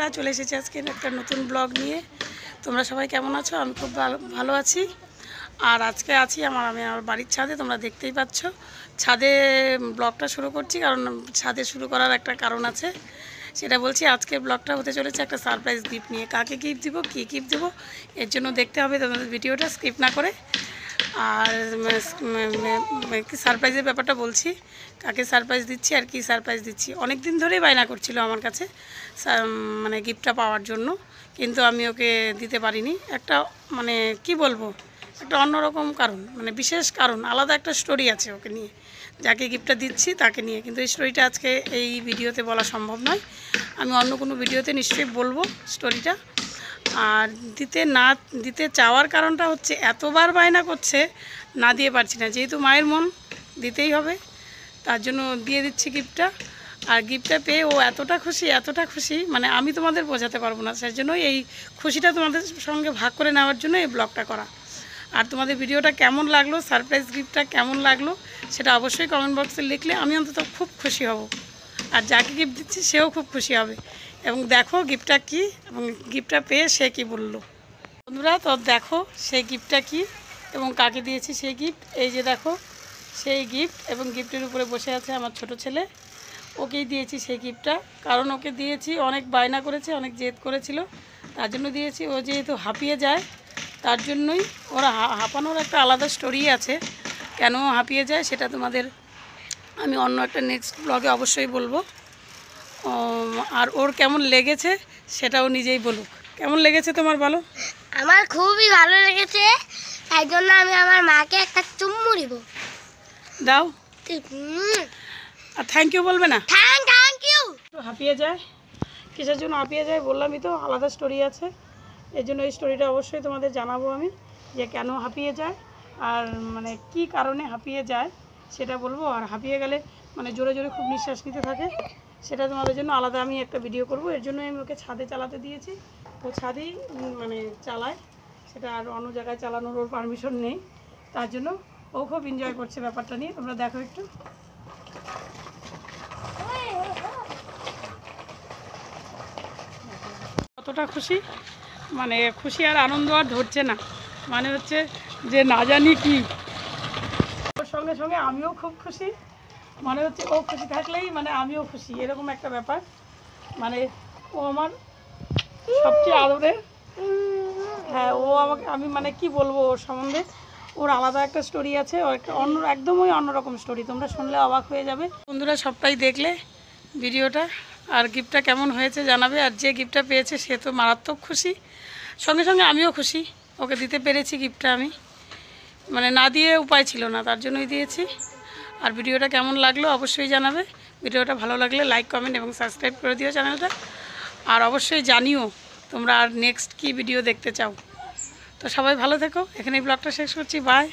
বন্ধুরা চলে এসেছি আজকে একটা নতুন ব্লগ নিয়ে তোমরা সবাই কেমন আছো আমি খুব ভালো ভালো আছি আর আজকে আছি আমার আমি আমার বাড়ির ছাদে তোমরা দেখতেই পাচ্ছ ছাদে ব্লগটা শুরু করছি কারণ ছাদে শুরু করার একটা কারণ আছে সেটা বলছি আজকে ব্লগটা হতে চলেছে একটা সারপ্রাইজ গিফট নিয়ে কাকে গিফট দিব কী গিফট দেবো এর জন্য দেখতে হবে তোমাদের ভিডিওটা স্কিপ না করে আর সারপ্রাইজের ব্যাপারটা বলছি কাকে সারপ্রাইজ দিচ্ছি আর কি সারপ্রাইজ দিচ্ছি অনেক দিন ধরেই বায়না করছিল আমার কাছে মানে গিফটটা পাওয়ার জন্য কিন্তু আমি ওকে দিতে পারিনি একটা মানে কি বলবো একটা অন্যরকম কারণ মানে বিশেষ কারণ আলাদা একটা স্টোরি আছে ওকে নিয়ে যাকে গিফটটা দিচ্ছি তাকে নিয়ে কিন্তু এই স্টোরিটা আজকে এই ভিডিওতে বলা সম্ভব নয় আমি অন্য কোনো ভিডিওতে নিশ্চয়ই বলবো স্টোরিটা আর দিতে না দিতে চাওয়ার কারণটা হচ্ছে এতবার বায়না করছে না দিয়ে পারছি না যেহেতু মায়ের মন দিতেই হবে তার জন্য দিয়ে দিচ্ছি গিফটটা আর গিফটটা পেয়ে ও এতটা খুশি এতটা খুশি মানে আমি তোমাদের বোঝাতে পারবো না সেই জন্যই এই খুশিটা তোমাদের সঙ্গে ভাগ করে নেওয়ার জন্য এই ব্লগটা করা আর তোমাদের ভিডিওটা কেমন লাগলো সারপ্রাইজ গিফটটা কেমন লাগলো সেটা অবশ্যই কমেন্ট বক্সে লিখলে আমি অন্তত খুব খুশি হব আর যাকে গিফট দিচ্ছি সেও খুব খুশি হবে এবং দেখো গিফটটা কি এবং গিফটটা পেয়ে সে কি বলল বন্ধুরা তো দেখো সেই গিফটটা কি এবং কাকে দিয়েছি সেই গিফট এই যে দেখো সেই গিফট এবং গিফটের উপরে বসে আছে আমার ছোট ছেলে ওকেই দিয়েছি সেই গিফটটা কারণ ওকে দিয়েছি অনেক বায়না করেছে অনেক জেদ করেছিল তার জন্য দিয়েছি ও যেহেতু হাঁপিয়ে যায় তার জন্যই ওরা হাঁপানোর একটা আলাদা স্টোরি আছে কেন হাঁপিয়ে যায় সেটা তোমাদের আমি অন্য একটা নেক্সট ব্লগে অবশ্যই বলবো আর ওর কেমন লেগেছে সেটাও নিজেই বলুক কেমন লেগেছে তোমার বলো আমার খুবই ভালো লেগেছে তাই জন্য আমি আমার মাকে একটা চুম্মু দিব দাও আর থ্যাংক ইউ বলবে না থ্যাংক ইউ হাঁপিয়ে যায় কিসের জন্য হাঁপিয়ে যায় বললামই তো আলাদা স্টোরি আছে এর জন্য এই স্টোরিটা অবশ্যই তোমাদের জানাবো আমি যে কেন হাঁপিয়ে যায় আর মানে কি কারণে হাঁপিয়ে যায় সেটা বলবো আর হাঁপিয়ে গেলে মানে জোরে জোরে খুব নিঃশ্বাস নিতে থাকে সেটা তোমাদের জন্য আলাদা আমি একটা ভিডিও করব এর জন্য আমি ওকে ছাদে চালাতে দিয়েছি ও ছাদেই মানে চালায় সেটা আর অন্য জায়গায় চালানোর ওর পারমিশন নেই তার জন্য ও খুব এনজয় করছে ব্যাপারটা নিয়ে তোমরা দেখো একটু কতটা খুশি মানে খুশি আর আনন্দ আর ধরছে না মানে হচ্ছে যে না জানি কি ওর সঙ্গে সঙ্গে আমিও খুব খুশি মানে হচ্ছে ও খুশি থাকলেই মানে আমিও খুশি এরকম একটা ব্যাপার মানে ও আমার সবচেয়ে আদরের হ্যাঁ ও আমাকে আমি মানে কি বলবো ওর সম্বন্ধে ওর আলাদা একটা স্টোরি আছে ও একটা অন্য একদমই অন্যরকম স্টোরি তোমরা শুনলে অবাক হয়ে যাবে বন্ধুরা সবটাই দেখলে ভিডিওটা আর গিফটটা কেমন হয়েছে জানাবে আর যে গিফটটা পেয়েছে সে তো মারাত্মক খুশি সঙ্গে সঙ্গে আমিও খুশি ওকে দিতে পেরেছি গিফটটা আমি মানে না দিয়ে উপায় ছিল না তার জন্যই দিয়েছি আর ভিডিওটা কেমন লাগলো অবশ্যই জানাবে ভিডিওটা ভালো লাগলে লাইক কমেন্ট এবং সাবস্ক্রাইব করে দিও চ্যানেলটা আর অবশ্যই জানিও তোমরা আর নেক্সট কি ভিডিও দেখতে চাও তো সবাই ভালো থেকো এখানে ব্লগটা শেষ করছি বাই